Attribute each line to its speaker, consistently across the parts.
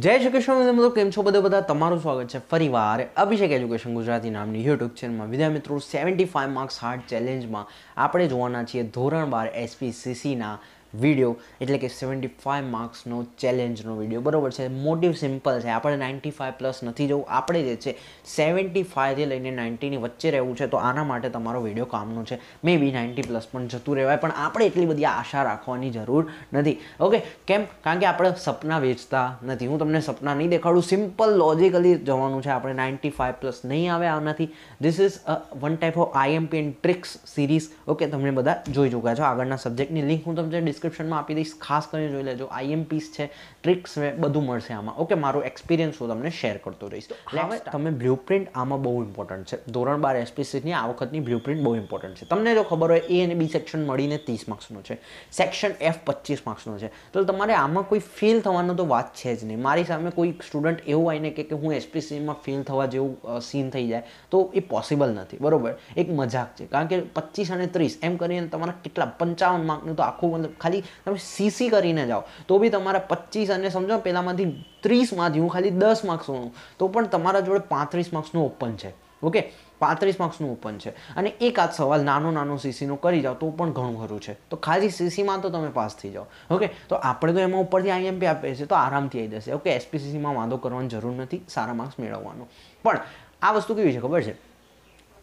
Speaker 1: જય શ્રી કૃષ્ણ મિત્રો કેમ છો બધા બધા તમારું સ્વાગત છે ફરીવાર અભિષેક એજ્યુકેશન ગુજરાતી નામની યુટ્યુબ ચેનલમાં વિદ્યા મિત્રો સેવન્ટી ફાઇવ માર્ક્સ હાર્ડ ચેલેન્જમાં આપણે જોવાના છીએ ધોરણ બાર એસપીસીસીના વિડીયો એટલે કે સેવન્ટી ફાઇવ માર્ક્સનો ચેલેન્જનો વિડીયો બરાબર છે મોટિવ સિમ્પલ છે આપણે નાઇન્ટી ફાઇવ પ્લસ નથી જવું આપણે જે છે સેવન્ટી ફાઇવથી લઈને નાઇન્ટીની વચ્ચે રહેવું છે તો આના માટે તમારો વિડીયો કામનો છે મે બી નાઇન્ટી પ્લસ પણ જતું રહેવાય પણ આપણે એટલી બધી આશા રાખવાની જરૂર નથી ઓકે કેમ કારણ કે આપણે સપના વેચતા નથી હું તમને સપના નહીં દેખાડું સિમ્પલ લોજિકલી જવાનું છે આપણે નાઇન્ટી ફાઇવ પ્લસ નહીં આવે આનાથી this is one type of IMP and tricks series okay તમને બધા જોઈ ચૂક્યા છો આગળના સબ્જેક્ટની લિંક હું તમને ડિસ્ક ડિસ્ક્રિપ્શનમાં આપી દઈશ ખાસ કરીને જોઈ લેજો આઈએમપીસ છે ટ્રિક્સ બધું મળશે આમાં ઓકે મારો એક્સપિરિયન્સ હું તમને શેર કરતો રહીશ હવે તમે બ્લુ પ્રિન્ટ આમાં બહુ ઇમ્પોર્ટન્ટ છે ધોરણ બાર એસપીસીની આ વખતની બ્લુ પ્રિન્ટ બહુ ઇમ્પોર્ટન્ટ છે તમને જો ખબર હોય એ અને બી સેક્શન મળીને ત્રીસ માર્ક્સનો છે સેક્શન એફ પચીસ માર્ક્સનો છે તો તમારે આમાં કોઈ ફેલ થવાનો તો વાત છે જ નહીં મારી સામે કોઈ સ્ટુડન્ટ એવું આવીને કે હું એસપીસીમાં ફેલ થવા જેવું સીન થઈ જાય તો એ પોસિબલ નથી બરોબર એક મજાક છે કારણ કે પચીસ અને ત્રીસ એમ કરીને તમારા કેટલા પંચાવન માર્કનું તો આખું મતલબ ખાલી ખાલી તમે સીસી કરીને જાઓ તો બી તમારા પચીસ અને સમજો પહેલામાંથી ત્રીસમાંથી હું ખાલી દસ માર્ક્સનું તો પણ તમારા જોડે પાંત્રીસ માર્ક્સનું ઓપન છે ઓકે પાંત્રીસ માર્ક્સનું ઓપન છે અને એક એકાદ સવાલ નાનો નાનો સીસીનો કરી જાઓ તો પણ ઘણું ખરું છે તો ખાલી સીસીમાં તો તમે પાસ થઈ જાઓ ઓકે તો આપણે તો એમાં ઉપરથી આઈએમપી આપે છે તો આરામથી આવી જશે ઓકે એસપીસીસીમાં વાંધો કરવાની જરૂર નથી સારા માર્ક્સ મેળવવાનો પણ આ વસ્તુ કેવી છે ખબર છે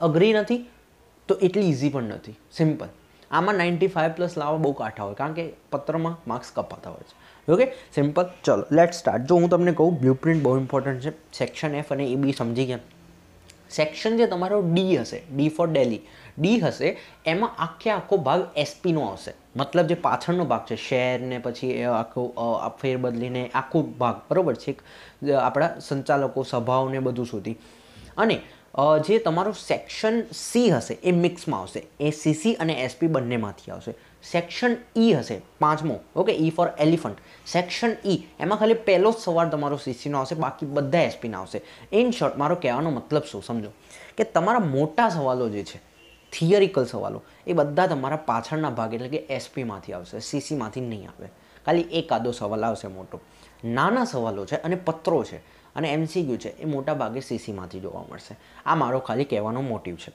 Speaker 1: અઘરી નથી તો એટલી ઇઝી પણ નથી સિમ્પલ આમાં નાઇન્ટી ફાઇવ પ્લસ લાવવા બહુ કાઠા હોય કારણ કે પત્રમાં માર્ક્સ કપાતા હોય છે ઓકે સિમ્પલ ચલો લેટ સ્ટાર્ટ જો હું તમને કહું બ્લુપ્રિન્ટ બહુ ઇમ્પોર્ટન્ટ છે સેક્શન એફ અને એ બી સમજી ગયા સેક્શન જે તમારો ડી હશે ડી ફોર ડેલી ડી હશે એમાં આખે આખો ભાગ એસપીનો આવશે મતલબ જે પાછળનો ભાગ છે શેર ને પછી આખું ફેરબદલીને આખો ભાગ બરાબર છે આપણા સંચાલકો સભાઓને બધું સુધી અને જે તમારું સેક્શન સી હશે એ મિક્સમાં આવશે એ સીસી અને એસપી બંનેમાંથી આવશે સેક્શન ઈ e હશે પાંચમો okay E for elephant section E એમાં ખાલી પહેલો જ સવાર તમારો સીસીનો આવશે બાકી બધા એસપીના આવશે ઇન શોર્ટ મારો કહેવાનો મતલબ શું સમજો કે તમારા મોટા સવાલો જે છે થિયરિકલ સવાલો એ બધા તમારા પાછળના ભાગ એટલે કે એસપીમાંથી આવશે સીસીમાંથી નહીં આવે ખાલી એકાદો સવાલ આવશે મોટો નાના સવાલો છે અને પત્રો છે અને એમસીક્યુ છે એ મોટા ભાગે સીસીમાંથી જોવા મળશે આ મારો ખાલી કહેવાનો મોટિવ છે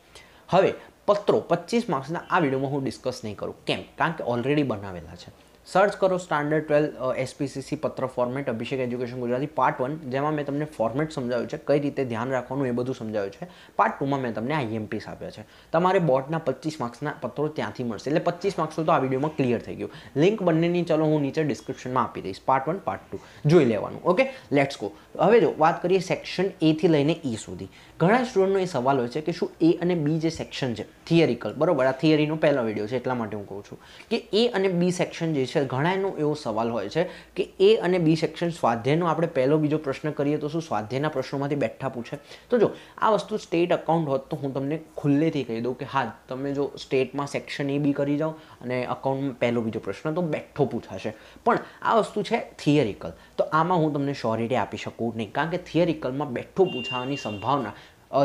Speaker 1: હવે પત્રો પચીસ માર્ક્સના આ વિડીયોમાં હું ડિસ્કસ નહીં કરું કેમ કારણ કે ઓલરેડી બનાવેલા છે સર્ચ કરો સ્ટાન્ડર્ડ ટ્વેલ્વ એસપીસીસી પત્ર format Abhishek education Gujarati part one જેમાં મેં તમને ફોર્મેટ સમજાવ્યું છે કઈ રીતે ધ્યાન રાખવાનું એ બધું સમજાવ્યું છે પાર્ટ ટુમાં મેં તમને આઈએમપીસ આપ્યા છે તમારે બોર્ડના પચીસ માર્ક્સના પત્રો ત્યાંથી મળશે એટલે પચીસ માર્ક્સનું તો આ વિડીયોમાં ક્લિયર થઈ ગયું લિંક બંનેની ચલો હું નીચે ડિસ્ક્રિપ્શનમાં આપી દઈશ પાર્ટ વન પાર્ટ ટુ જોઈ લેવાનું ઓકે લેટ્સ ગો હવે જો વાત કરીએ સેક્શન એથી લઈને ઈ e સુધી ઘણા સ્ટુડન્ટનો એ સવાલ હોય છે કે શું એ અને બી જે સેક્શન છે થિયરિકલ બરાબર આ થિયરીનો પહેલો વિડીયો છે એટલા માટે હું કહું છું કે એ અને બી સેક્શન જે છે ઘણા એનો એવો સવાલ હોય છે કે એ અને બી સેક્શન સ્વાધ્યાયનો આપણે પહેલો બીજો પ્રશ્ન કરીએ તો શું સ્વાધ્યાયના પ્રશ્નોમાંથી બેઠા પૂછે તો જો આ વસ્તુ સ્ટેટ અકાઉન્ટ હોત તો હું તમને ખુલ્લેથી કહી દઉં કે હા તમે જો સ્ટેટમાં સેક્શન એ બી કરી જાઓ અને અકાઉન્ટમાં પહેલો બીજો પ્રશ્ન તો બેઠો પૂછાશે પણ આ વસ્તુ છે થિયરિકલ તો આમાં હું તમને શ્યોરિટી આપી શકું નહીં કારણ કે થિયરિકલમાં બેઠો પૂછાવાની સંભાવના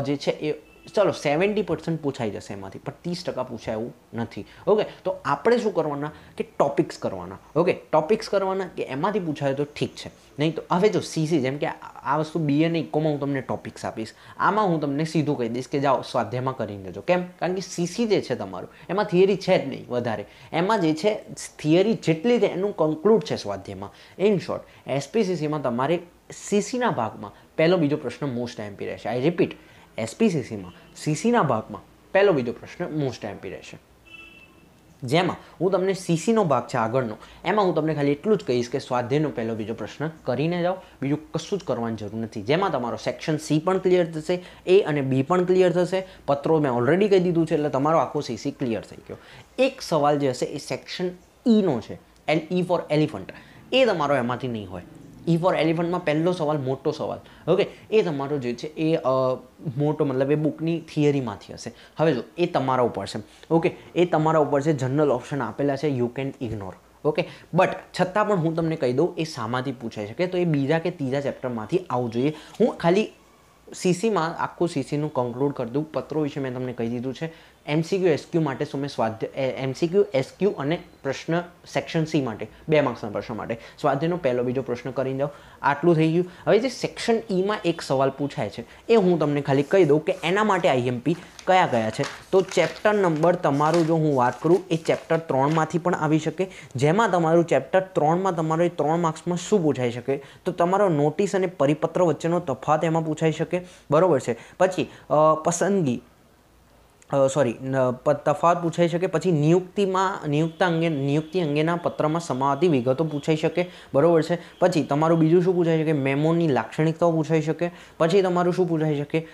Speaker 1: જે છે એ ચલો સેવન્ટી પર્સન્ટ પૂછાઈ જશે એમાંથી પણ ત્રીસ ટકા પૂછાય એવું નથી ઓકે તો આપણે શું કરવાના કે ટોપિક્સ કરવાના ઓકે ટોપિક્સ કરવાના કે એમાંથી પૂછાય તો ઠીક છે નહીં તો હવે જો સીસી જેમ કે આ વસ્તુ બી અને ઇકોમાં હું તમને ટોપિક્સ આપીશ આમાં હું તમને સીધું કહી દઈશ કે જાઓ સ્વાધ્યાયમાં કરીને દેજો કેમ કારણ કે સીસી જે છે તમારું એમાં થિયરી છે જ નહીં વધારે એમાં જે છે થિયરી જેટલી છે એનું કન્ક્લુડ છે સ્વાધ્યાયમાં ઇન શોર્ટ એસપીસીસીમાં તમારે સીસીના ભાગમાં પહેલો બીજો પ્રશ્ન મોસ્ટ એમ્પી રહેશે આઈ રિપીટ એસપીસીસીમાં સીસીના ભાગમાં પહેલો બીજો પ્રશ્ન મોસ્ટ એમ્પી રહેશે જેમાં હું તમને સીસીનો ભાગ છે આગળનો એમાં હું તમને ખાલી એટલું જ કહીશ કે સ્વાધ્યાયનો પહેલો બીજો પ્રશ્ન કરીને જાઓ બીજું કશું જ કરવાની જરૂર નથી જેમાં તમારો સેક્શન સી પણ ક્લિયર થશે એ અને બી પણ ક્લિયર થશે પત્રો મેં ઓલરેડી કહી દીધું છે એટલે તમારો આખો સીસી ક્લિયર થઈ ગયો એક સવાલ જે હશે એ સેક્શન ઈનો e છે એલ ઈ ફોર એલિફન્ટ એ તમારો એમાંથી નહીં હોય ઈ ફોર એલિફન્ટમાં પહેલો સવાલ મોટો સવાલ ઓકે એ તમારો જે છે એ મોટો મતલબ એ બુકની થિયરીમાંથી હશે હવે જો એ તમારા ઉપર છે ઓકે એ તમારા ઉપર છે જનરલ ઓપ્શન આપેલા છે you can ignore okay but છતાં પણ હું તમને કહી દઉં એ શામાંથી પૂછાઈ શકે તો એ બીજા કે ત્રીજા ચેપ્ટરમાંથી આવવું જોઈએ હું ખાલી સીસીમાં આખું સીસીનું કન્ક્લુડ કરી દઉં પત્રો વિશે મેં તમને કહી દીધું છે એમસીક્યુ એસક્યુ માટે સુમે સ્વાધ્યાય એમસીક્યુ એસક્યુ અને પ્રશ્ન સેક્શન સી માટે બે માર્ક્સના પ્રશ્ન માટે સ્વાધ્યાયનો પહેલો બીજો પ્રશ્ન કરી દો આટલું થઈ ગયું હવે જે સેક્શન ઈમાં e એક સવાલ પૂછાય છે એ હું તમને ખાલી કહી દઉં કે એના માટે આઈએમપી કયા કયા છે તો ચેપ્ટર નંબર તમારું જો હું વાત કરું એ ચેપ્ટર ત્રણમાંથી પણ આવી શકે જેમાં તમારું ચેપ્ટર ત્રણમાં તમારો એ ત્રણ માર્ક્સમાં શું પૂછાઈ શકે તો તમારો નોટિસ અને પરિપત્ર વચ્ચેનો તફાત એમાં પૂછાઈ શકે બરાબર છે પછી પસંદગી સોરી તફાવત પૂછાઈ શકે પછી નિયુક્તિમાં નિયુક્તા અંગે નિયુક્તિ અંગેના પત્રમાં સમાવતી વિગતો પૂછાઈ શકે બરાબર છે પછી તમારું બીજું શું પૂછાઈ શકે મેમોની લાક્ષણિકતાઓ પૂછાઈ શકે પછી તમારું શું પૂછાઈ શકે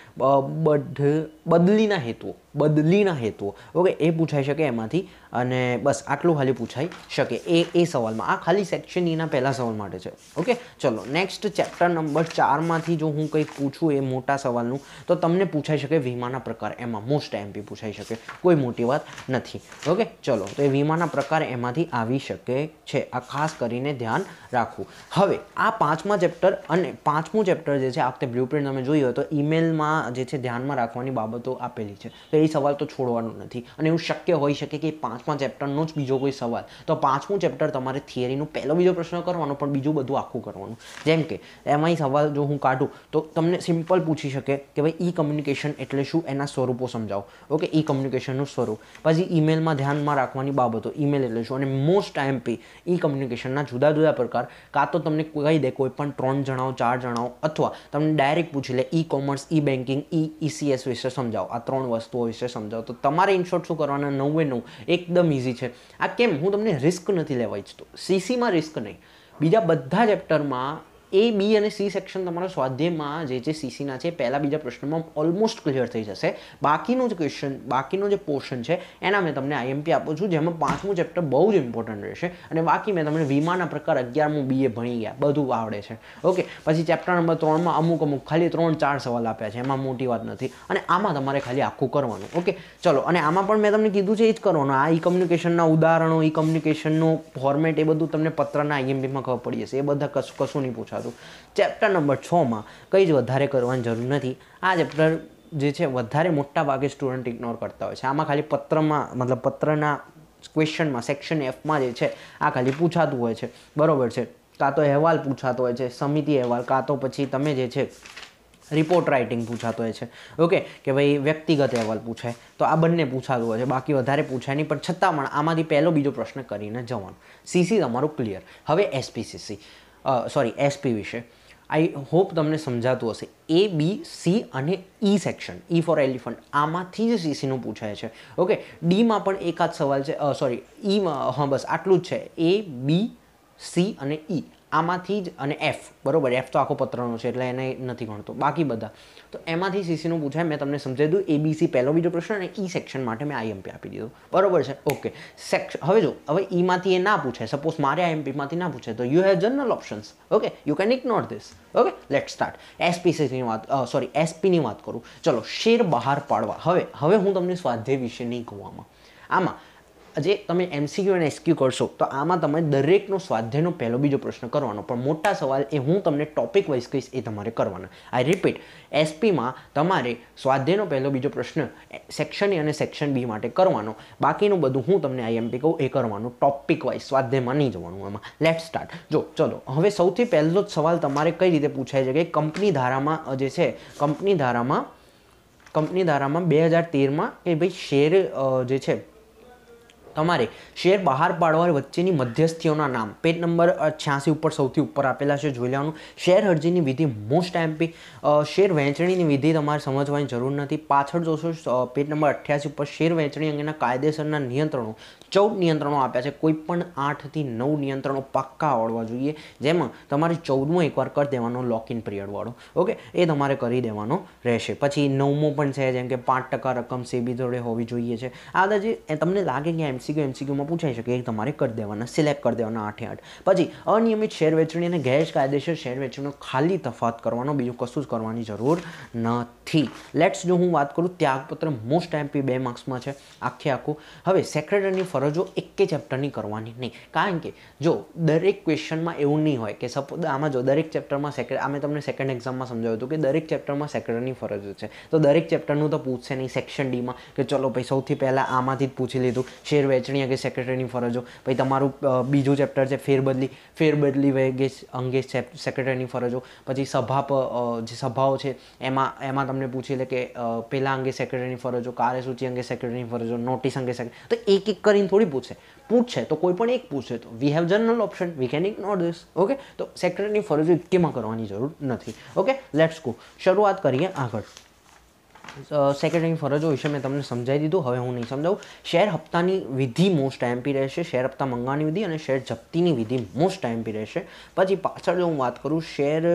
Speaker 1: બદલીના હેતુઓ બદલીના હેતુઓ ઓકે એ પૂછાઈ શકે એમાંથી અને બસ આટલું ખાલી પૂછાઈ શકે એ એ સવાલમાં આ ખાલી સેક્શન એના પહેલા સવાલ માટે છે ઓકે ચલો નેક્સ્ટ ચેપ્ટર નંબર ચારમાંથી જો હું કંઈક પૂછું એ મોટા સવાલનું તો તમને પૂછાઈ શકે વીમાના પ્રકાર એમાં મોસ્ટ એમપી પૂછાઈ શકે કોઈ મોટી વાત નથી ઓકે ચલો તો એ વીમાના પ્રકાર એમાંથી આવી શકે છે આ ખાસ કરીને ધ્યાન રાખવું હવે આ પાંચમા ચેપ્ટર અને પાંચમું ચેપ્ટર જે છે આ વખતે બ્લુ પ્રિન્ટ તમે જોયું હોય તો ઈમેલમાં જે છે ધ્યાનમાં રાખવાની બાબતો આપેલી છે તો એ એ સવાલ તો છોડવાનો નથી અને એવું શક્ય હોઈ શકે કે પાંચમા ચેપ્ટરનો જ બીજો કોઈ સવાલ તો પાંચમું ચેપ્ટર તમારે થિયરીનું પહેલો બીજો પ્રશ્ન કરવાનો પણ બીજું બધું આખું કરવાનું જેમ કે એમાંય સવાલ જો હું કાઢું તો તમને સિમ્પલ પૂછી શકે કે ભાઈ ઈ કમ્યુનિકેશન એટલે શું એના સ્વરૂપો સમજાવો ઓકે ઈ કમ્યુનિકેશનનું સ્વરૂપ પછી ઈમેલમાં ધ્યાનમાં રાખવાની બાબતો ઈમેલ એટલે શું અને મોસ્ટ ટાઈમ પી ઈ કમ્યુનિકેશનના જુદા જુદા પ્રકાર કાં તો તમને કહી દે કોઈ પણ ત્રણ જણાવો ચાર જણાવો અથવા તમને ડાયરેક્ટ પૂછી લે E commerce E banking E ECS વિશે સમજાવો આ ત્રણ વસ્તુઓ વિશે વિશે સમજાવું તો તમારે ઇનશોર્ટ શું કરવાના નવે નવ એકદમ ઇઝી છે આ કેમ હું તમને રિસ્ક નથી લેવા ઈચ્છતો સીસીમાં રિસ્ક નહીં બીજા બધા ચેપ્ટરમાં એ બી અને સી સેક્શન તમારા સ્વાધ્યાયમાં જે જે સીસીના છે પહેલાં બીજા પ્રશ્નમાં ઓલમોસ્ટ ક્લિયર થઈ જશે બાકીનું જે ક્વેશ્ચન બાકીનું જે પોર્શન છે એના મેં તમને આઈએમપી આપું છું જેમાં પાંચમું ચેપ્ટર બહુ જ ઇમ્પોર્ટન્ટ રહેશે અને બાકી મેં તમને વીમાના પ્રકાર અગિયારમું બીએ ભણી ગયા બધું આવડે છે ઓકે પછી ચેપ્ટર નંબર ત્રણમાં અમુક અમુક ખાલી ત્રણ ચાર સવાલ આપ્યા છે એમાં મોટી વાત નથી અને આમાં તમારે ખાલી આખું કરવાનું ઓકે ચલો અને આમાં પણ મેં તમને કીધું છે એ જ કરવાનું આ ઈ કમ્યુનિકેશનના ઉદાહરણો ઈ કમ્યુનિકેશનનું ફોર્મેટ એ બધું તમને પત્રના આઈએમપીમાં ખબર પડી જશે એ બધા કશું કશું નહીં પૂછાતું હતું ચેપ્ટર નંબર છમાં કંઈ જ વધારે કરવાની જરૂર નથી આ ચેપ્ટર જે છે વધારે મોટા ભાગે સ્ટુડન્ટ ઇગ્નોર કરતા હોય છે આમાં ખાલી પત્રમાં મતલબ પત્રના ક્વેશ્ચનમાં સેક્શન એફમાં જે છે આ ખાલી પૂછાતું હોય છે બરાબર છે કાં તો અહેવાલ પૂછાતો હોય છે સમિતિ અહેવાલ કાં તો પછી તમે જે છે રિપોર્ટ રાઇટિંગ પૂછાતો હોય છે ઓકે કે ભાઈ વ્યક્તિગત અહેવાલ પૂછાય તો આ બંને પૂછાતું હોય છે બાકી વધારે પૂછાય નહીં પણ છતાં પણ આમાંથી પહેલો બીજો પ્રશ્ન કરીને જવાનો સીસી તમારું ક્લિયર હવે એસપીસીસી સોરી એસપી વિશે આઈ હોપ તમને સમજાતું હશે એ બી સી અને E section E for elephant આમાંથી જ સીસીનું પૂછાય છે ઓકે ડીમાં પણ એકાદ સવાલ છે સોરી ઈમાં e હા બસ આટલું જ છે એ બી સી અને ઈ e. આમાંથી જ અને એફ બરાબર એફ તો આખો પત્રનો છે એટલે એને નથી ગણતો બાકી બધા તો એમાંથી સીસીનું પૂછાય મેં તમને સમજાવી દઉં એબીસી પહેલો બીજો પ્રશ્ન અને ઈ e સેક્શન માટે મેં આઈએમપી આપી દીધું બરાબર છે ઓકે સેક્શન હવે જો હવે ઈમાંથી e એ ના પૂછે સપોઝ મારે આઈએમપીમાંથી ના પૂછે તો you have general options okay you can ignore this okay let start એસપીસીની વાત સોરી એસપીની વાત કરું ચલો શેર બહાર પાડવા હવે હવે હું તમને સ્વાધ્યાય વિશે નહીં કહું આમાં આમાં જે તમે એમસીક્યુ અને એસક્યુ કરશો તો આમાં તમે દરેકનો સ્વાધ્યાયનો પહેલો બીજો પ્રશ્ન કરવાનો પણ મોટા સવાલ એ હું તમને ટોપિક વાઇઝ કહીશ એ તમારે કરવાના આઈ રિપીટ એસપીમાં તમારે સ્વાધ્યાયનો પહેલો બીજો પ્રશ્ન સેક્શન એ અને સેક્શન બી માટે કરવાનો બાકીનું બધું હું તમને આઈએમપી કહું એ કરવાનું ટોપિક વાઇઝ સ્વાધ્યાયમાં નહીં જવાનું એમાં લેટ સ્ટાર્ટ જો ચલો હવે સૌથી પહેલો જ સવાલ તમારે કઈ રીતે પૂછાય છે કે કંપની ધારામાં જે છે કંપની ધારામાં કંપની ધારામાં બે હજાર તેરમાં કે ભાઈ શેર જે છે તમારે શેર બહાર પાડવા વચ્ચેની મધ્યસ્થીઓના નામ પેજ નંબર છ્યાસી ઉપર સૌથી ઉપર આપેલા છે જોઈ લેવાનું શેર અરજીની વિધિ મોસ્ટ એમપી શેર વહેંચણીની વિધિ તમારે સમજવાની જરૂર નથી પાછળ જોશો પેજ નંબર અઠ્યાસી ઉપર શેર વહેંચણી અંગેના કાયદેસરના નિયંત્રણો ચૌદ નિયંત્રણો આપ્યા છે કોઈ પણ આઠથી નવ નિયંત્રણો પાક્કા આવડવા જોઈએ જેમાં તમારે ચૌદમો એકવાર કરી દેવાનો લોક ઇન પીરિયડવાળો ઓકે એ તમારે કરી દેવાનો રહેશે પછી નવમો પણ છે જેમ કે પાંચ ટકા રકમ સેબી જોડે હોવી જોઈએ છે આ બધા જે તમને લાગે કે એમ એમસીક્યુ એમસીક્યુમાં પૂછાઈ શકે એ તમારે કરી દેવાના સિલેક્ટ કરી દેવાના આઠે આઠ પછી અનિયમિત શેર વેચણી અને ગેરકાયદેસર શેર વેચણીનો ખાલી તફાત કરવાનો બીજું કશું જ કરવાની જરૂર નથી લેટ્સ જો હું વાત કરું ત્યાગપત્ર મોસ્ટ એમપી બે માર્ક્સમાં છે આખે આખું હવે સેક્રેટરીની ફરજો એકે ચેપ્ટરની કરવાની નહીં કારણ કે જો દરેક ક્વેશ્ચનમાં એવું નહીં હોય કે સપોઝ આમાં જો દરેક ચેપ્ટરમાં સેક્રેટ અમે તમને સેકન્ડ એક્ઝામમાં સમજાવ્યું હતું કે દરેક ચેપ્ટરમાં સેક્રેટરીની ફરજો છે તો દરેક ચેપ્ટરનું તો પૂછશે નહીં સેક્શન ડીમાં કે ચલો ભાઈ સૌથી પહેલાં આમાંથી જ પૂછી લીધું શેર વહેંચણી અંગે સેક્રેટરીની ફરજો પછી તમારું બીજું ચેપ્ટર છે ફેરબદલી ફેરબદલી અંગે અંગે સેક્રેટરીની ફરજો પછી સભા જે સભાઓ છે એમાં એમાં તમને પૂછી લે કે પહેલાં અંગે સેક્રેટરીની ફરજો કાર્યસૂચિ અંગે સેક્રેટરીની ફરજો નોટિસ અંગે તો એક એક કરીને થોડી પૂછશે પૂછશે તો કોઈ પણ એક પૂછે તો we have general option we can ignore this okay તો સેક્રેટરીની ફરજો કેમાં કરવાની જરૂર નથી ઓકે લેટ્સ ગો શરૂઆત કરીએ આગળ સેક્રેટરીની ફરજો વિશે મેં તમને સમજાવી દીધું હવે હું નહીં સમજાવું શેર હપ્તાની વિધિ મોસ્ટ ટાઈમપી રહેશે શેર હપ્તા મંગાવવાની વિધિ અને શેર જપ્તીની વિધિ મોસ્ટ ટાઈમપી રહેશે પછી પાછળ જો હું વાત કરું શેર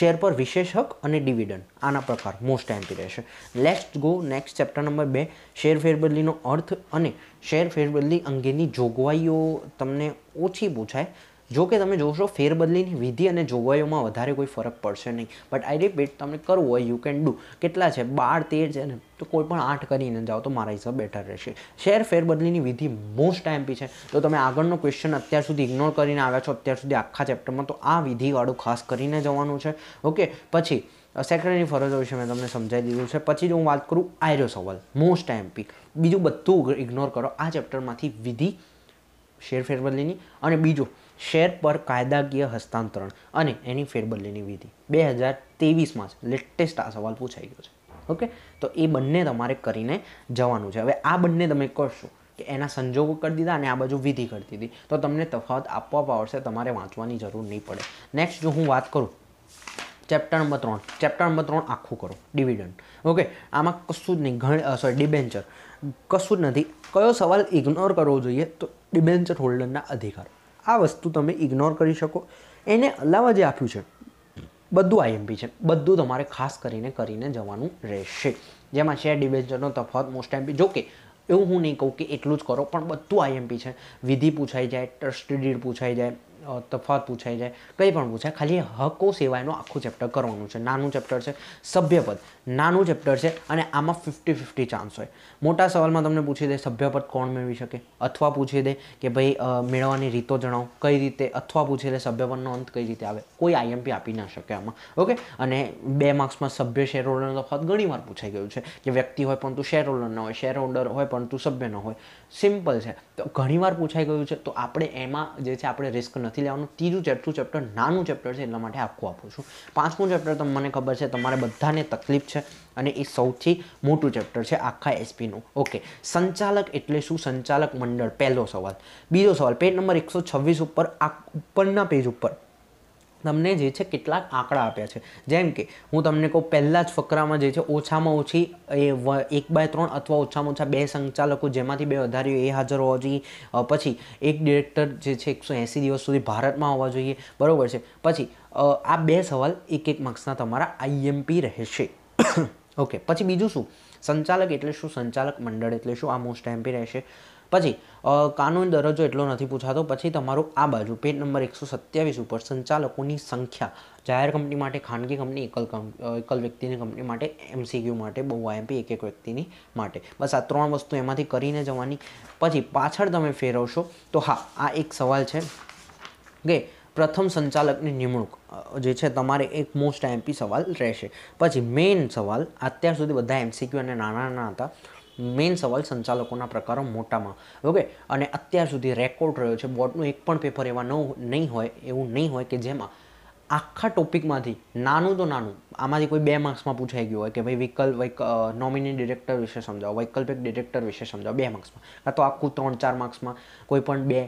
Speaker 1: શેર પર વિશેષ હક અને ડિવિડન્ડ આના પ્રકાર મોસ્ટ એમ્પી રહેશે let's go next chapter number બે શેર ફેરબદલીનો અર્થ અને શેર ફેરબદલી અંગેની જોગવાઈઓ તમને ઓછી પૂછાય જો કે તમે જોશો ફેરબદલીની વિધિ અને જોગવાઈઓમાં વધારે કોઈ ફરક પડશે નહીં બટ આઈ રિપીટ તમે કરવું હોય યુ કેન ડુ કેટલા છે બાર તેર છે ને તો કોઈ પણ આઠ કરીને જાઓ તો મારા હિસાબ બેટર રહેશે શેર ફેરબદલીની વિધિ મોસ્ટ એમ્પી છે તો તમે આગળનો ક્વેશ્ચન અત્યાર સુધી ઇગ્નોર કરીને આવ્યા છો અત્યાર સુધી આખા ચેપ્ટરમાં તો આ વિધિવાળું ખાસ કરીને જવાનું છે ઓકે પછી સેક્રેટરીની ફરજો વિશે મેં તમને સમજાવી દીધું છે પછી જો હું વાત કરું આયરો સવાલ મોસ્ટ એમ્પી બીજું બધું ઇગ્નોર કરો આ ચેપ્ટરમાંથી વિધિ શેર ફેરબદલીની અને બીજું શેર પર કાયદાકીય હસ્તાંતરણ અને એની ફેરબદલીની વિધિ બે હજાર ત્રેવીસમાં જ લેટેસ્ટ આ સવાલ પૂછાઈ ગયો છે ઓકે તો એ બંને તમારે કરીને જવાનું છે હવે આ બંને તમે કરશો કે એના સંજોગો કરી દીધા અને આ બાજુ વિધિ કરી દીધી તો તમને તફાવત આપવા આવડશે તમારે વાંચવાની જરૂર નહીં પડે નેક્સ્ટ જો હું વાત કરું ચેપ્ટર નંબર ત્રણ ચેપ્ટર નંબર ત્રણ આખું કરો ડિવિડન્ડ ઓકે આમાં કશું જ નહીં ઘણ સોરી ડિબેન્ચર કશું જ નથી કયો સવાલ ઇગ્નોર કરવો જોઈએ તો ડિબેન્ચર હોલ્ડરના અધિકાર આ વસ્તુ તમે ઇગ્નોર કરી શકો એને અલાવા જે આપ્યું છે બધું આઈએમપી છે બધું તમારે ખાસ કરીને કરીને જવાનું રહેશે જેમાં શેર ડિબેન્ચરનો તફાવત મોસ્ટ ટાઈમ જોકે એવું હું નહીં કહું કે એટલું જ કરો પણ બધું આઈએમપી છે વિધિ પૂછાઈ જાય ટ્રસ્ટ ડીડ પૂછાઈ જાય તફાત પૂછાઈ જાય કંઈ પણ પૂછાય ખાલી હકો સિવાયનું આખું ચેપ્ટર કરવાનું છે નાનું ચેપ્ટર છે સભ્યપદ નાનું ચેપ્ટર છે અને આમાં ફિફ્ટી ફિફ્ટી ચાન્સ હોય મોટા સવાલમાં તમને પૂછી દે સભ્યપદ કોણ મેળવી શકે અથવા પૂછી દે કે ભાઈ મેળવવાની રીતો જણાવો કઈ રીતે અથવા પૂછી દે સભ્યપદનો અંત કઈ રીતે આવે કોઈ આઈએમપી આપી ના શકે આમાં ઓકે અને બે માર્ક્સમાં સભ્ય શેર હોલ્ડરનો તફાત ઘણીવાર પૂછાઈ ગયું છે કે વ્યક્તિ હોય પરંતુ શેર હોલ્ડર ન હોય શેર હોલ્ડર હોય તું સભ્ય ન હોય સિમ્પલ છે તો ઘણીવાર પૂછાઈ ગયું છે તો આપણે એમાં જે છે આપણે રિસ્ક નથી લેવાનું ત્રીજું ચેપ્ટર ચેપ્ટર નાનું ચેપ્ટર છે એટલા માટે આખું આપું છું પાંચમું ચેપ્ટર તો મને ખબર છે તમારે બધાને તકલીફ છે અને એ સૌથી મોટું ચેપ્ટર છે આખા એસપીનું ઓકે સંચાલક એટલે શું સંચાલક મંડળ પહેલો સવાલ બીજો સવાલ પેજ નંબર એકસો છવ્વીસ ઉપર આ ઉપરના પેજ ઉપર તમને જે છે કેટલાક આંકડા આપ્યા છે જેમ કે હું તમને કહું પહેલાં જ ફકરામાં જે છે ઓછામાં ઓછી એ એક બાય ત્રણ અથવા ઓછામાં ઓછા બે સંચાલકો જેમાંથી બે વધારે એ હાજર હોવા જોઈએ પછી એક ડિરેક્ટર જે છે એકસો એંસી દિવસ સુધી ભારતમાં હોવા જોઈએ બરાબર છે પછી આ બે સવાલ એક એક માર્ક્સના તમારા આઈએમપી રહેશે ઓકે પછી બીજું શું સંચાલક એટલે શું સંચાલક મંડળ એટલે શું આ મોસ્ટ એમપી રહેશે પછી કાનૂની દરજ્જો એટલો નથી પૂછાતો પછી તમારું આ બાજુ પેજ નંબર એકસો સત્યાવીસ ઉપર સંચાલકોની સંખ્યા જાહેર કંપની માટે ખાનગી કંપની એકલ એકલ વ્યક્તિની કંપની માટે એમસીક્યુ માટે બહુ આઈએમપી એક એક વ્યક્તિની માટે બસ આ ત્રણ વસ્તુ એમાંથી કરીને જવાની પછી પાછળ તમે ફેરવશો તો હા આ એક સવાલ છે કે પ્રથમ સંચાલકની નિમણૂક જે છે તમારે એક મોસ્ટ આઈએમપી સવાલ રહેશે પછી મેઇન સવાલ અત્યાર સુધી બધા એમસીક્યુ અને નાના નાના હતા મેઇન સવાલ સંચાલકોના પ્રકારો મોટામાં ઓકે અને અત્યાર સુધી રેકોર્ડ રહ્યો છે બોર્ડનું એક પણ પેપર એવા ન નહીં હોય એવું નહીં હોય કે જેમાં આખા ટોપિકમાંથી નાનું તો નાનું આમાંથી કોઈ બે માર્ક્સમાં પૂછાઈ ગયું હોય કે ભાઈ વિકલ નોમિની ડિરેક્ટર વિશે સમજાવો વૈકલ્પિક ડિરેક્ટર વિશે સમજાવો બે માર્ક્સમાં કાં તો આખું ત્રણ ચાર માર્ક્સમાં કોઈ પણ બે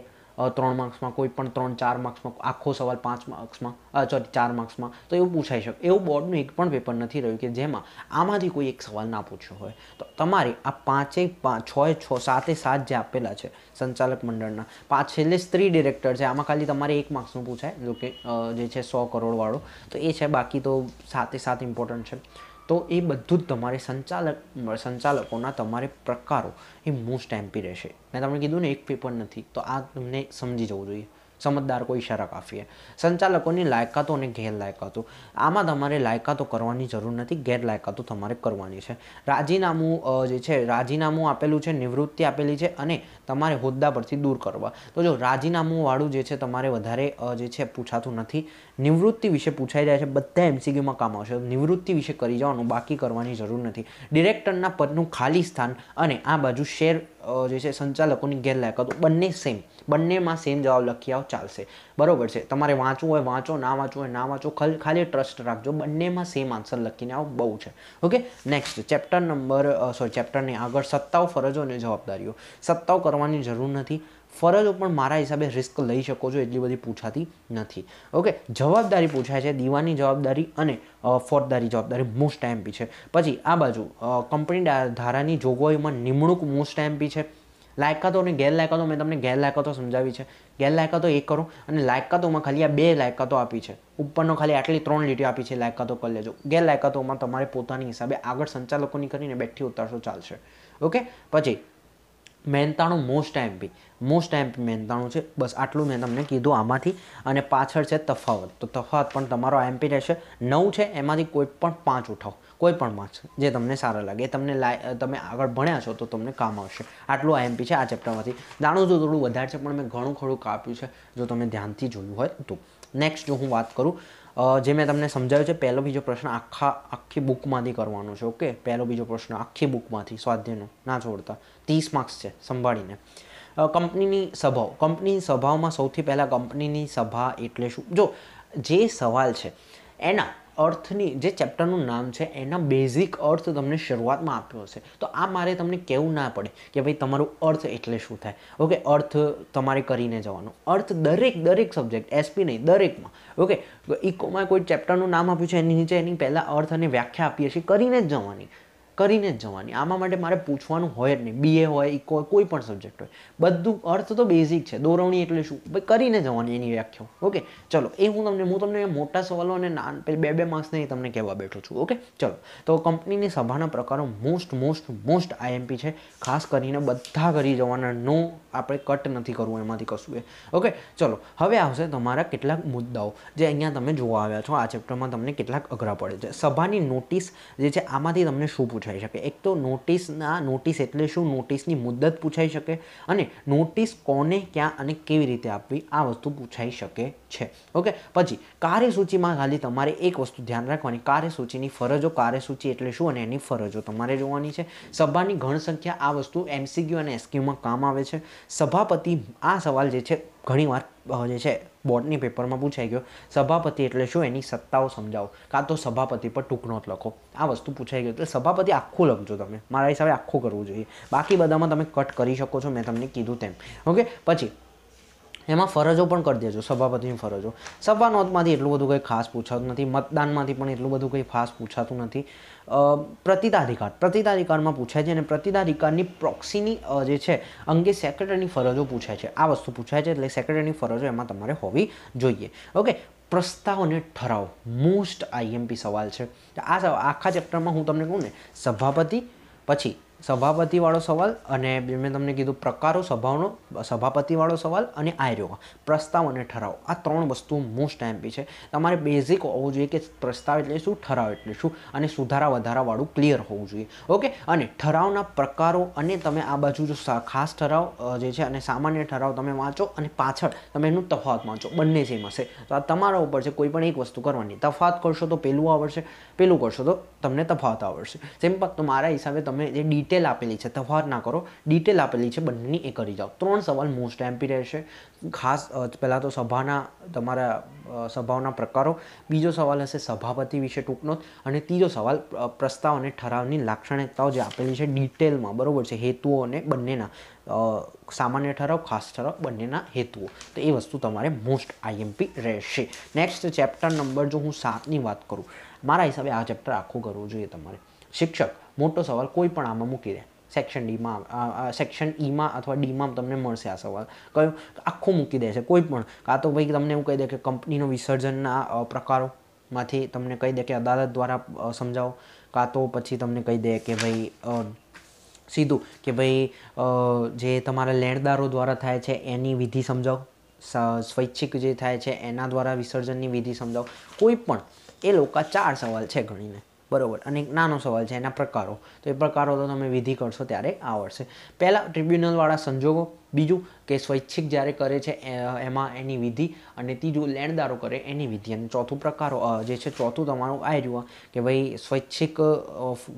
Speaker 1: ત્રણ માર્ક્સમાં કોઈ પણ ત્રણ ચાર માર્ક્સમાં આખો સવાલ પાંચ માર્ક્સમાં સોરી ચાર માર્ક્સમાં તો એવું પૂછાઈ શકે એવું બોર્ડનું એક પણ પેપર નથી રહ્યું કે જેમાં આમાંથી કોઈ એક સવાલ ના પૂછ્યો હોય તો તમારે આ પાંચે પાંચ છ છ સાતે સાત જે આપેલા છે સંચાલક મંડળના પાંચ છેલ્લે સ્ત્રી ડિરેક્ટર છે આમાં ખાલી તમારે એક માર્ક્સનું પૂછાય જો કે જે છે સો કરોડવાળો તો એ છે બાકી તો સાતે સાત ઇમ્પોર્ટન્ટ છે તો એ બધું જ તમારે સંચાલક સંચાલકોના તમારે પ્રકારો એ મોસ્ટ એમ્પી રહેશે મેં તમને કીધું ને એક પેપર નથી તો આ તમને સમજી જવું જોઈએ સમજદાર કોઈ શરક આપીએ સંચાલકોની લાયકાતો અને ગેરલાયકાતો આમાં તમારે લાયકાતો કરવાની જરૂર નથી ગેરલાયકાતો તમારે કરવાની છે રાજીનામું જે છે રાજીનામું આપેલું છે નિવૃત્તિ આપેલી છે અને તમારે હોદ્દા પરથી દૂર કરવા તો જો રાજીનામુંવાળું જે છે તમારે વધારે જે છે પૂછાતું નથી નિવૃત્તિ વિશે પૂછાઈ જાય છે બધા એમસીક્યુમાં કામ આવશે નિવૃત્તિ વિશે કરી જવાનું બાકી કરવાની જરૂર નથી ડિરેક્ટરના પદનું ખાલી સ્થાન અને આ બાજુ શેર જે છે સંચાલકોની ગેરલાયકાતો બંને સેમ બંનેમાં સેમ જવાબ લખી આવો ચાલશે બરાબર છે તમારે વાંચવું હોય વાંચો ના વાંચવું હોય ના વાંચો ખાલી ટ્રસ્ટ રાખજો બંનેમાં સેમ આન્સર લખીને આવો બહુ છે okay next chapter number sorry ચેપ્ટરની આગળ સત્તાઓ ફરજો અને જવાબદારીઓ સત્તાઓ કરવાની જરૂર નથી ફરજો પણ મારા હિસાબે રિસ્ક લઈ શકો છો એટલી બધી પૂછાતી નથી ઓકે જવાબદારી પૂછાય છે દીવાની જવાબદારી અને ફોજદારી જવાબદારી મોસ્ટ એમપી છે પછી આ બાજુ કંપની ધારાની જોગવાઈમાં નિમણૂક મોસ્ટ એમપી છે લાયકાતો અને ગેરલાયકાતો મેં તમને ગેરલાયકાતો સમજાવી છે ગેરલાયકાતો એક કરો અને લાયકાતોમાં ખાલી આ બે લાયકાતો આપી છે ઉપરનો ખાલી આટલી ત્રણ લીટી આપી છે લાયકાતો કરી લેજો ગેરલાયકાતોમાં તમારે પોતાની હિસાબે આગળ સંચાલકોની કરીને બેઠી ઉતારશો ચાલશે ઓકે પછી મહેનતાણું મોસ્ટ એમપી મોસ્ટ એમપી મહેનતાણું છે બસ આટલું મેં તમને કીધું આમાંથી અને પાછળ છે તફાવત તો તફાવત પણ તમારો એમપી રહેશે નવ છે એમાંથી કોઈ પણ પાંચ ઉઠાવો કોઈ પણ માર્ક્સ જે તમને સારા લાગે તમને લાય તમે આગળ ભણ્યા છો તો તમને કામ આવશે આટલું આઈએમપી છે આ ચેપ્ટરમાંથી જાણું છું થોડું વધારે છે પણ મેં ઘણું ખોડું કાપ્યું છે જો તમે ધ્યાનથી જોયું હોય તો નેક્સ્ટ જો હું વાત કરું જે મેં તમને સમજાવ્યું છે પહેલો બીજો પ્રશ્ન આખા આખી બુકમાંથી કરવાનો છે ઓકે પહેલો બીજો પ્રશ્ન આખી બુકમાંથી સ્વાધ્યાયનો ના છોડતા ત્રીસ માર્ક્સ છે સંભાળીને કંપનીની સભાઓ કંપનીની સભાઓમાં સૌથી પહેલાં કંપનીની સભા એટલે શું જો જે સવાલ છે એના અર્થની જે ચેપ્ટરનું નામ છે એના બેઝિક અર્થ તમને શરૂઆતમાં આપ્યો છે તો આ મારે તમને કહેવું ના પડે કે ભાઈ તમારું અર્થ એટલે શું થાય ઓકે અર્થ તમારે કરીને જવાનું અર્થ દરેક દરેક સબ્જેક્ટ એસપી નહીં દરેકમાં ઓકે ઇકોમાં કોઈ ચેપ્ટરનું નામ આપ્યું છે એની નીચે એની પહેલાં અર્થ અને વ્યાખ્યા આપીએ છીએ કરીને જ જવાની કરીને જ જવાની આમાં માટે મારે પૂછવાનું હોય જ નહીં બીએ હોય ઇકો કોઈ પણ સબ્જેક્ટ હોય બધું અર્થ તો બેઝિક છે દોરવણી એટલે શું ભાઈ કરીને જવાની એની વ્યાખ્યા ઓકે ચલો એ હું તમને હું તમને મોટા સવાલો અને નાન બે બે માર્ક્સને તમને કહેવા બેઠો છું ઓકે ચલો તો કંપનીની સભાના પ્રકારો મોસ્ટ મોસ્ટ મોસ્ટ આઈએમપી છે ખાસ કરીને બધા કરી જવાના નો આપણે કટ નથી કરવું એમાંથી કશું એ ઓકે ચલો હવે આવશે તમારા કેટલાક મુદ્દાઓ જે અહીંયા તમે જોવા આવ્યા છો આ ચેપ્ટરમાં તમને કેટલાક અઘરા પડે છે સભાની નોટિસ જે છે આમાંથી તમને શું પૂછે પૂછાઈ શકે એક તો નોટિસના નોટિસ એટલે શું નોટિસની મુદત પૂછાઈ શકે અને નોટિસ કોને ક્યાં અને કેવી રીતે આપવી આ વસ્તુ પૂછાઈ શકે છે ઓકે પછી કાર્યસૂચિમાં ખાલી તમારે એક વસ્તુ ધ્યાન રાખવાની કાર્યસૂચિની ફરજો કાર્યસૂચિ એટલે શું અને એની ફરજો તમારે જોવાની છે સભાની ઘણ સંખ્યા આ વસ્તુ એમસીક્યુ અને એસક્યુમાં કામ આવે છે સભાપતિ આ સવાલ જે છે ઘણીવાર જે છે બોર્ડની પેપરમાં પૂછાઈ ગયો સભાપતિ એટલે શું એની સત્તાઓ સમજાવો કાં તો સભાપતિ પર ટૂંકનો જ લખો આ વસ્તુ પૂછાઈ ગયો એટલે સભાપતિ આખું લખજો તમે મારા હિસાબે આખું કરવું જોઈએ બાકી બધામાં તમે કટ કરી શકો છો મેં તમને કીધું તેમ ઓકે પછી એમાં ફરજો પણ કરી દેજો સભાપતિની ફરજો સભા નોંધમાંથી એટલું બધું કંઈ ખાસ પૂછાતું નથી મતદાનમાંથી પણ એટલું બધું કંઈ ખાસ પૂછાતું નથી પ્રતિતાધિકાર પ્રતિતાધિકારમાં પૂછાય છે અને પ્રતિતાધિકારની પ્રોક્સીની જે છે અંગે સેક્રેટરીની ફરજો પૂછાય છે આ વસ્તુ પૂછાય છે એટલે સેક્રેટરીની ફરજો એમાં તમારે હોવી જોઈએ ઓકે પ્રસ્તાવ અને ઠરાવ મોસ્ટ આઈએમપી સવાલ છે આ આખા ચેપ્ટરમાં હું તમને કહું ને સભાપતિ પછી સભાપતિવાળો સવાલ અને મેં તમને કીધું પ્રકારો સભાઓનો સભાપતિવાળો સવાલ અને આર્યો પ્રસ્તાવ અને ઠરાવ આ ત્રણ વસ્તુ મોસ્ટ એમ્પી છે તમારે બેઝિક હોવું જોઈએ કે પ્રસ્તાવ એટલે શું ઠરાવ એટલે શું અને સુધારા વધારાવાળું ક્લિયર હોવું જોઈએ ઓકે અને ઠરાવના પ્રકારો અને તમે આ બાજુ જો ખાસ ઠરાવ જે છે અને સામાન્ય ઠરાવ તમે વાંચો અને પાછળ તમે એનું તફાવત વાંચો બંને સેમ હશે તો આ તમારા ઉપર છે કોઈ પણ એક વસ્તુ કરવાની તફાવત કરશો તો પહેલું આવડશે પેલું કરશો તો તમને તફાવત આવડશે સિમ્પલ તો મારા હિસાબે તમે જે ડીટ ડિટેલ આપેલી છે તફાવત ના કરો ડિટેલ આપેલી છે બંનેની એ કરી જાઓ ત્રણ સવાલ મોસ્ટ એમ્પી રહેશે ખાસ પહેલાં તો સભાના તમારા સભાઓના પ્રકારો બીજો સવાલ હશે સભાપતિ વિશે ટૂંકનોટ અને ત્રીજો સવાલ પ્રસ્તાવ અને ઠરાવની લાક્ષણિકતાઓ જે આપેલી છે ડિટેલમાં બરાબર છે હેતુઓ અને બંનેના સામાન્ય ઠરાવ ખાસ ઠરાવ બંનેના હેતુઓ તો એ વસ્તુ તમારે મોસ્ટ આઈએમપી રહેશે નેક્સ્ટ ચેપ્ટર નંબર જો હું સાતની વાત કરું મારા હિસાબે આ ચેપ્ટર આખું કરવું જોઈએ તમારે શિક્ષક મોટો સવાલ કોઈ પણ આમાં મૂકી દે સેક્શન ડીમાં સેક્શન ઈમાં અથવા ડીમાં તમને મળશે આ સવાલ કયો આખો મૂકી દે છે કોઈ પણ કાં તો ભાઈ તમને એવું કહી દે કે કંપનીનો વિસર્જનના પ્રકારોમાંથી તમને કહી દે કે અદાલત દ્વારા સમજાવો કાં તો પછી તમને કહી દે કે ભાઈ સીધું કે ભાઈ જે તમારા લેણદારો દ્વારા થાય છે એની વિધિ સમજાવો સ્વૈચ્છિક જે થાય છે એના દ્વારા વિસર્જનની વિધિ સમજાવો કોઈ પણ એ લોકો ચાર સવાલ છે ગણીને બરાબર અને એક નાનો સવાલ છે એના પ્રકારો તો એ પ્રકારો તો તમે વિધિ કરશો ત્યારે આવડશે પહેલાં ટ્રિબ્યુનલવાળા સંજોગો બીજું કે સ્વૈચ્છિક જ્યારે કરે છે એમાં એની વિધિ અને ત્રીજું લેણદારો કરે એની વિધિ અને ચોથું પ્રકારો જે છે ચોથું તમારું આ જુઓ કે ભાઈ સ્વૈચ્છિક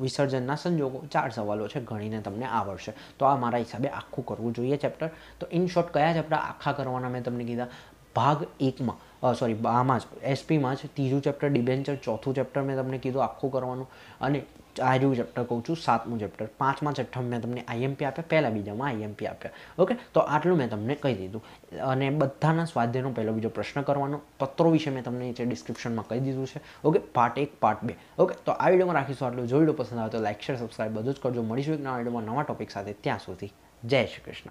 Speaker 1: વિસર્જનના સંજોગો ચાર સવાલો છે ગણીને તમને આવડશે તો આ મારા હિસાબે આખું કરવું જોઈએ ચેપ્ટર તો ઇન શોર્ટ કયા ચેપ્ટર આખા કરવાના મેં તમને કીધા ભાગ એકમાં સોરી આમાં જ એસપીમાં જ ત્રીજું ચેપ્ટર ડિબેન્ચર ચોથું ચેપ્ટર મેં તમને કીધું આખું કરવાનું અને ચાર્યું ચેપ્ટર કહું છું સાતમું ચેપ્ટર પાંચમા ચેપ્ટર મેં તમને આઈએમપી આપ્યા પહેલાં બીજામાં આઈએમપી આપ્યા ઓકે તો આટલું મેં તમને કહી દીધું અને બધાના સ્વાધ્યાયનો પહેલો બીજો પ્રશ્ન કરવાનો પત્રો વિશે મેં તમને નીચે ડિસ્ક્રિપ્શનમાં કહી દીધું છે ઓકે પાર્ટ એક પાર્ટ બે ઓકે તો આ વિડીયોમાં રાખીશું આટલું જો વિડીયો પસંદ આવે તો લાઇક શેર સબસ્ક્રાઈબ બધું જ કરજો મળીશું એક નવા વિડીયોમાં નવા ટોપિક સાથે ત્યાં સુધી જય શ્રી કૃષ્ણ